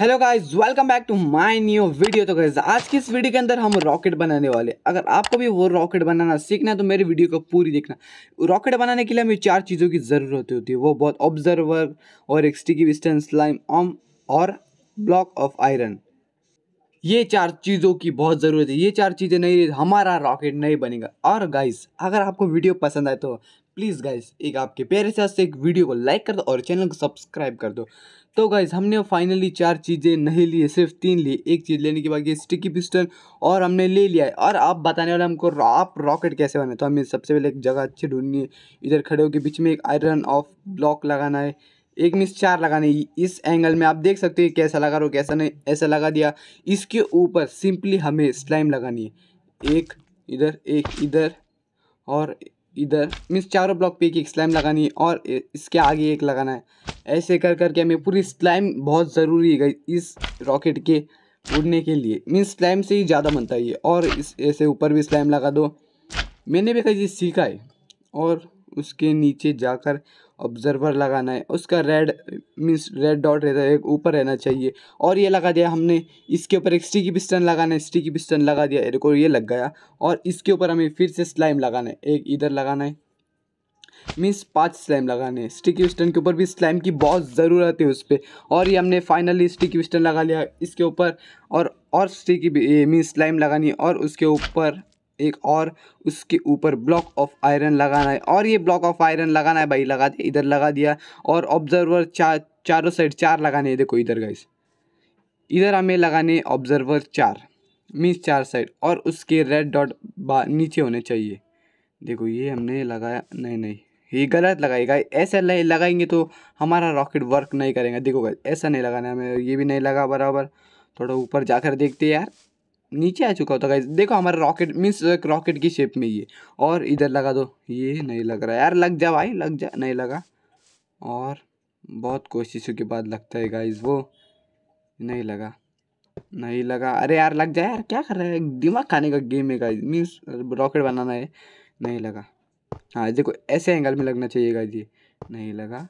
hello guys welcome back to my new video तो guys आज की इस वीडियो के अंदर हम रॉकेट बनाने वाले अगर आपको भी वो रॉकेट बनाना सीखना है तो मेरी वीडियो को पूरी देखना रॉकेट बनाने के लिए हमें चार चीज़ों की ज़रूरत होती है वो बहुत ऑब्जर्वर और एक स्टिकी डिस्टेंस लाइम ऑम और ब्लॉक ऑफ आयरन ये चार चीज़ों की बहुत ज़रूरत है ये चार चीज़ें नहीं हमारा रॉकेट नहीं बनेगा और गाइज अगर आपको वीडियो पसंद आए तो प्लीज़ गाइज़ एक आपके प्यारे साथ से एक वीडियो को लाइक कर दो और चैनल को सब्सक्राइब कर दो तो गाइज़ हमने फाइनली चार चीज़ें नहीं ली सिर्फ तीन ली एक चीज़ लेने के बाद ये स्टिकी पिस्टन और हमने ले लिया है और आप बताने वाले हमको आप रॉकेट कैसे बने तो हमें सबसे पहले एक जगह अच्छी ढूंढनी है इधर खड़े होकर बीच में एक आयरन ऑफ ब्लॉक लगाना है एक मिस चार लगाने इस एंगल में आप देख सकते हैं कैसा लगा रहा हो कैसा नहीं ऐसा लगा दिया इसके ऊपर सिंपली हमें स्लाइम लगानी है एक इधर एक इधर और इधर मीन्स चारों ब्लॉक पे एक एक स्लैम लगानी है और इसके आगे एक लगाना है ऐसे कर करके हमें पूरी स्लैम बहुत ज़रूरी है इस रॉकेट के उड़ने के लिए मीन्स स्लैम से ही ज़्यादा बनता है ये और इस ऐसे ऊपर भी स्लैम लगा दो मैंने भी कहीं चीज़ सीखा है और उसके नीचे जाकर ऑब्जर्वर लगाना है उसका रेड मीन्स रेड डॉट रहता है ऊपर रहना चाहिए और ये लगा दिया हमने इसके ऊपर एक स्टिकी पिस्टन लगाना है स्टिकी पिस्टन लगा दिया देखो ये लग गया और इसके ऊपर हमें फिर से स्लाइम लगाना है एक इधर लगाना है मीन्स पाँच स्लैम लगाने हैं स्टिकी पिस्टन के ऊपर भी स्लैम की बहुत ज़रूरत है उस पर और ये हमने फाइनली स्टिकी पिस्टन लगा लिया इसके ऊपर और और स्टिकी मीन्स स्लाइम लगानी और उसके ऊपर एक और उसके ऊपर ब्लॉक ऑफ आयरन लगाना है और ये ब्लॉक ऑफ आयरन लगाना है भाई लगा दिया इधर लगा दिया और ऑब्जर्वर चार चारों साइड चार लगाने हैं देखो इधर गाइस इधर हमें लगाने ऑब्जर्वर चार मीन्स चार साइड और उसके रेड डॉट नीचे होने चाहिए देखो ये हमने लगाया नहीं नहीं ये गलत लगाएगा ऐसा नहीं लगाएंगे तो हमारा रॉकेट वर्क नहीं करेगा देखो ऐसा नहीं लगाना हमें ये भी नहीं लगा बराबर थोड़ा ऊपर जाकर देखते यार नीचे आ चुका होता गाइज देखो हमारे रॉकेट मीन्स रॉकेट की शेप में ये और इधर लगा दो ये नहीं लग रहा यार लग जा भाई लग जा नहीं लगा और बहुत कोशिशों के बाद लगता है गाइज वो नहीं लगा नहीं लगा अरे यार लग जाए यार क्या कर रहा है दिमाग खाने का गेम है गाइज मीन्स रॉकेट बनाना है नहीं लगा हाँ देखो ऐसे एंगल में लगना चाहिए गाइज ये नहीं लगा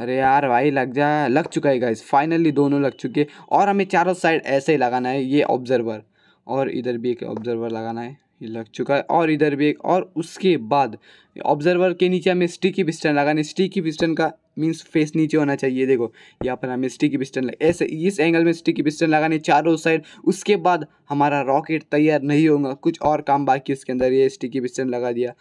अरे यार भाई लग जा लग चुका है गाइस फाइनली दोनों लग चुके और हमें चारों साइड ऐसे ही लगाना है ये ऑब्जर्वर और इधर भी एक ऑब्जर्वर लगाना है ये लग चुका है और इधर भी एक और उसके बाद ऑब्जर्वर के नीचे हमें स्टिकी पिस्टन लगाना है स्टिकी पिस्टन का मीन्स फेस नीचे होना चाहिए देखो यहाँ पर हमें स्टिकी पिस्टन ऐसे इस एंगल में स्टिकी पिस्टन लगाने चारों साइड उसके बाद हमारा रॉकेट तैयार नहीं होगा कुछ और काम बाकी उसके अंदर ये स्टिकी पिस्टन लगा दिया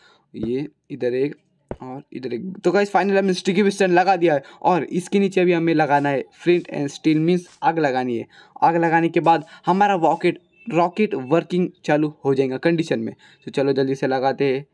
ये इधर एक और इधर एक तो गाइस फाइनल हमने स्टिकी पिस्टन लगा दिया है और इसके नीचे भी हमें लगाना है फ्रिंट एंड स्टील मीन्स आग लगानी है आग लगाने के बाद हमारा रॉकेट रॉकेट वर्किंग चालू हो जाएगा कंडीशन में तो चलो जल्दी से लगाते हैं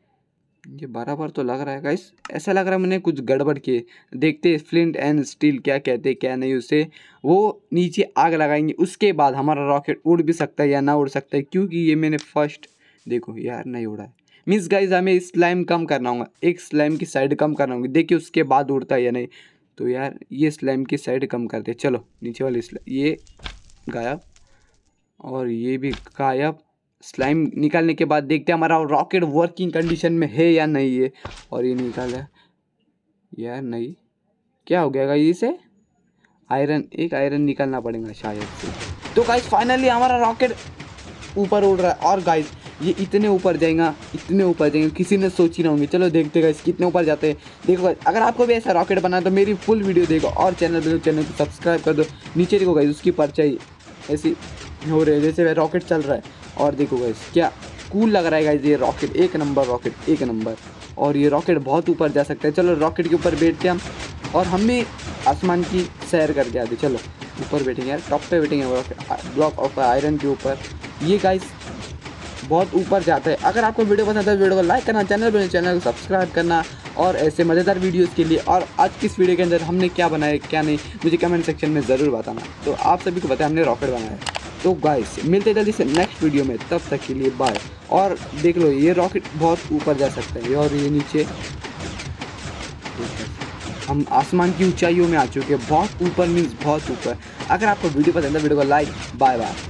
ये बराबर तो लग रहा है गाइस ऐसा लग रहा है मैंने कुछ गड़बड़ किए देखते फ्लिंट एंड स्टील क्या कहते क्या नहीं उसे वो नीचे आग लगाएंगे उसके बाद हमारा रॉकेट उड़ भी सकता है या ना उड़ सकता है क्योंकि ये मैंने फर्स्ट देखो यार नहीं उड़ा है मीन्स गाइज हमें इस स्लाइम कम करना होगा एक स्लाइम की साइड कम करना होगी देखिए उसके बाद उड़ता है या नहीं तो यार ये स्लाइम की साइड कम करते चलो नीचे वाले ये गायब और ये भी गायब स्लाइम निकालने के बाद देखते हैं हमारा रॉकेट वर्किंग कंडीशन में है या नहीं है और ये निकाल रहा यार नहीं क्या हो गया गाइज इसे आयरन एक आयरन निकालना पड़ेगा शायद तो गाइज फाइनली हमारा रॉकेट ऊपर उड़ रहा है और गाइज ये इतने ऊपर जाएगा इतने ऊपर जाएंगे किसी ने सोची ना होंगी चलो देखते गए कितने ऊपर जाते हैं देखो अगर आपको भी ऐसा रॉकेट बनाना तो मेरी फुल वीडियो देखो और चैनल पर चैनल को सब्सक्राइब कर दो नीचे देखो गई उसकी परचाई ऐसी हो रही है जैसे वह रॉकेट चल रहा है और देखो गई क्या कूल लग रहा है गाइज ये रॉकेट एक नंबर रॉकेट एक नंबर और ये रॉकेट बहुत ऊपर जा सकता है चलो रॉकेट के ऊपर बैठते हम और हम भी आसमान की सैर करके आते चलो ऊपर बैठेंगे यार टॉप पे बैठेंगे ब्लॉक ऑफ आयरन के ऊपर ये गाइस बहुत ऊपर जाता है अगर आपको वीडियो पसंद है तो वीडियो को लाइक करना चैनल पर चैनल को सब्सक्राइब करना और ऐसे मज़ेदार वीडियोज़ के लिए और आज की इस वीडियो के अंदर हमने क्या बनाया क्या नहीं मुझे कमेंट सेक्शन में ज़रूर बताना तो आप सभी को पता है हमने रॉकेट बनाया तो गाइस मिलते जल्दी से नेक्स्ट वीडियो में तब तक के लिए बाय और देख लो ये रॉकेट बहुत ऊपर जा सकता है और ये नीचे हम आसमान की ऊंचाइयों में आ चुके हैं बहुत ऊपर मीन्स बहुत ऊपर अगर आपको वीडियो पसंद है वीडियो को लाइक बाय बाय